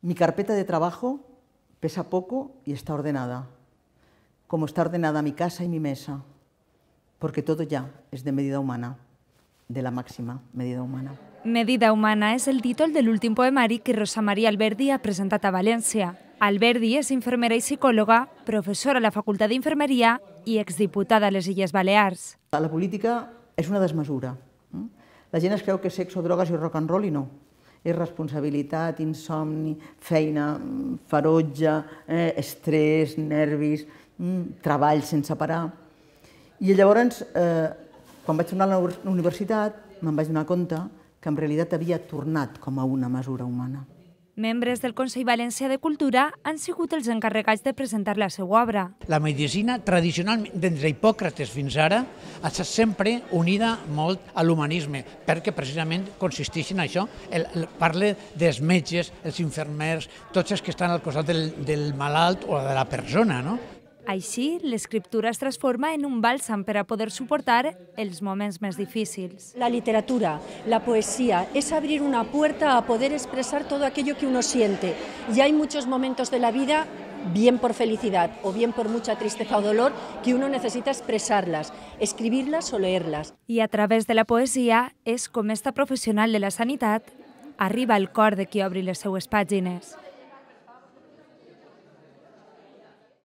Mi carpeta de trabajo pesa poco y está ordenada, como está ordenada mi casa y mi mesa, porque todo ya es de medida humana, de la máxima medida humana. Medida humana és el títol de l'últim poemari que Rosa Maria Alberdi ha presentat a València. Alberdi és infermera i psicòloga, professora a la Facultat d'Infermeria i exdiputada a les Illes Balears. La política és una desmesura. La gent es creu que sexo, drogues i rock and roll i no irresponsabilitat, insomni, feina mm, ferotge, eh, estrès, nervis, mm, treball sense parar. I llavors, eh, quan vaig tornar a la universitat, me'n vaig donar compte que en realitat havia tornat com a una mesura humana. Membres del Consell Valencià de Cultura han sigut els encarregats de presentar la seva obra. La medicina, tradicionalment, d'entre d'Hipòcrates fins ara, ha estat sempre unida molt a l'humanisme, perquè precisament consisteix en això. El, el, parla dels metges, els infermers, tots els que estan al costat del, del malalt o de la persona, no? Així, l'escriptura es transforma en un bàlsam per a poder suportar els moments més difícils. La literatura, la poesia, és abrir una puerta a poder expressar tot aquello que uno siente. Hi ha molts moments de la vida bien por felicidad o bien por mucha tristeza o dolor, que uno necesita expresarlas, escribirlas o leerlas. I a través de la poesia és com esta professional de la sanitat arriba al cor de qui obri les seues pàgines.